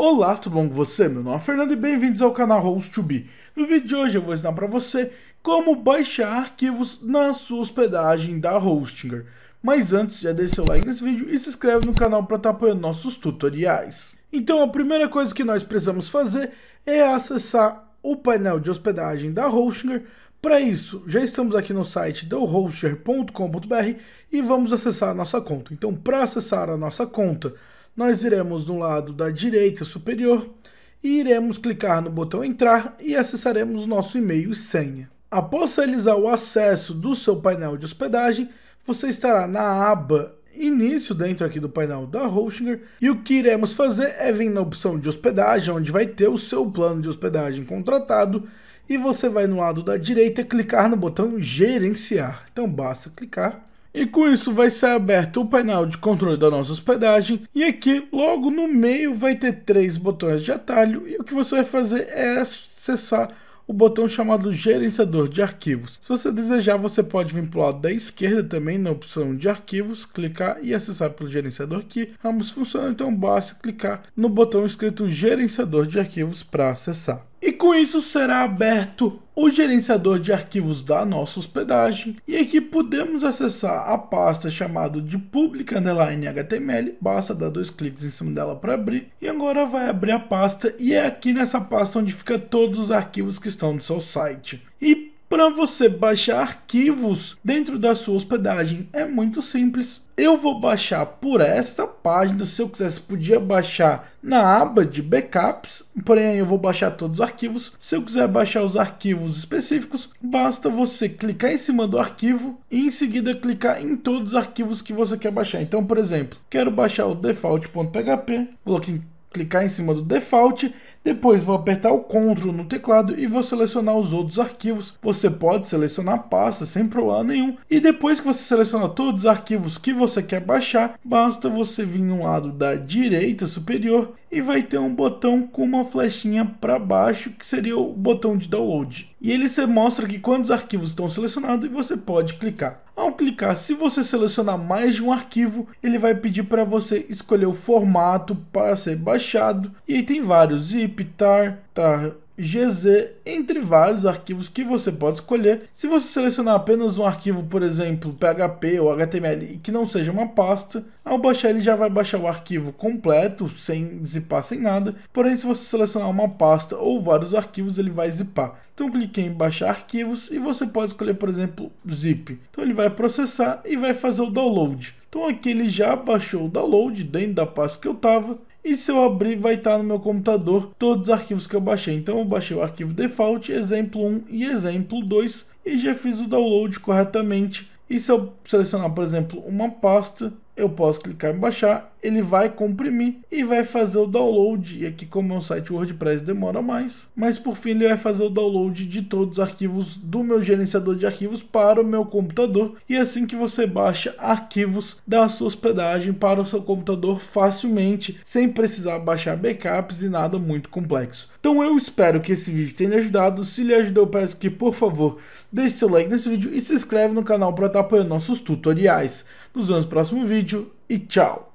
Olá, tudo bom com você? Meu nome é Fernando e bem-vindos ao canal host to be No vídeo de hoje eu vou ensinar para você como baixar arquivos na sua hospedagem da Hostinger. Mas antes, já deixa seu like nesse vídeo e se inscreve no canal para estar tá apoiando nossos tutoriais. Então a primeira coisa que nós precisamos fazer é acessar o painel de hospedagem da Hostinger. Para isso, já estamos aqui no site dohostinger.com.br e vamos acessar a nossa conta. Então para acessar a nossa conta, nós iremos no lado da direita superior e iremos clicar no botão entrar e acessaremos nosso e-mail e senha. Após realizar o acesso do seu painel de hospedagem, você estará na aba início dentro aqui do painel da Hostinger e o que iremos fazer é vir na opção de hospedagem, onde vai ter o seu plano de hospedagem contratado e você vai no lado da direita clicar no botão gerenciar. Então basta clicar e com isso vai ser aberto o painel de controle da nossa hospedagem e aqui logo no meio vai ter três botões de atalho e o que você vai fazer é acessar o botão chamado gerenciador de arquivos. Se você desejar, você pode vir para o lado da esquerda também na opção de arquivos, clicar e acessar pelo gerenciador aqui. Ambos funcionam, então basta clicar no botão escrito gerenciador de arquivos para acessar. E com isso será aberto o gerenciador de arquivos da nossa hospedagem e aqui podemos acessar a pasta chamada de public html, basta dar dois cliques em cima dela para abrir e agora vai abrir a pasta e é aqui nessa pasta onde fica todos os arquivos que estão no seu site. E para você baixar arquivos dentro da sua hospedagem é muito simples. Eu vou baixar por esta página, se eu quisesse podia baixar na aba de backups, porém eu vou baixar todos os arquivos. Se eu quiser baixar os arquivos específicos, basta você clicar em cima do arquivo e em seguida clicar em todos os arquivos que você quer baixar. Então, por exemplo, quero baixar o default.php, vou aqui em clicar em cima do default, depois vou apertar o CTRL no teclado e vou selecionar os outros arquivos. Você pode selecionar pasta sem problema nenhum. E depois que você seleciona todos os arquivos que você quer baixar, basta você vir no lado da direita superior e vai ter um botão com uma flechinha para baixo, que seria o botão de download. E ele mostra que quantos arquivos estão selecionados e você pode clicar. Ao clicar, se você selecionar mais de um arquivo, ele vai pedir para você escolher o formato para ser baixado. E aí tem vários, zip, tar, tar GZ entre vários arquivos que você pode escolher. Se você selecionar apenas um arquivo, por exemplo, PHP ou HTML, que não seja uma pasta, ao baixar ele já vai baixar o arquivo completo, sem zipar, sem nada. Porém, se você selecionar uma pasta ou vários arquivos, ele vai zipar. Então clique em baixar arquivos e você pode escolher, por exemplo, zip. Então ele vai processar e vai fazer o download. Então aqui ele já baixou o download dentro da pasta que eu estava e se eu abrir vai estar tá no meu computador todos os arquivos que eu baixei. Então eu baixei o arquivo default, exemplo 1 e exemplo 2 e já fiz o download corretamente. E se eu selecionar, por exemplo, uma pasta, eu posso clicar em baixar ele vai comprimir e vai fazer o download. E aqui, como é um site WordPress, demora mais. Mas por fim, ele vai fazer o download de todos os arquivos do meu gerenciador de arquivos para o meu computador. E assim que você baixa arquivos da sua hospedagem para o seu computador facilmente, sem precisar baixar backups e nada muito complexo. Então eu espero que esse vídeo tenha ajudado. Se lhe ajudou, peço que por favor deixe seu like nesse vídeo e se inscreve no canal para estar apoiando nossos tutoriais. Nos vemos no próximo vídeo e tchau!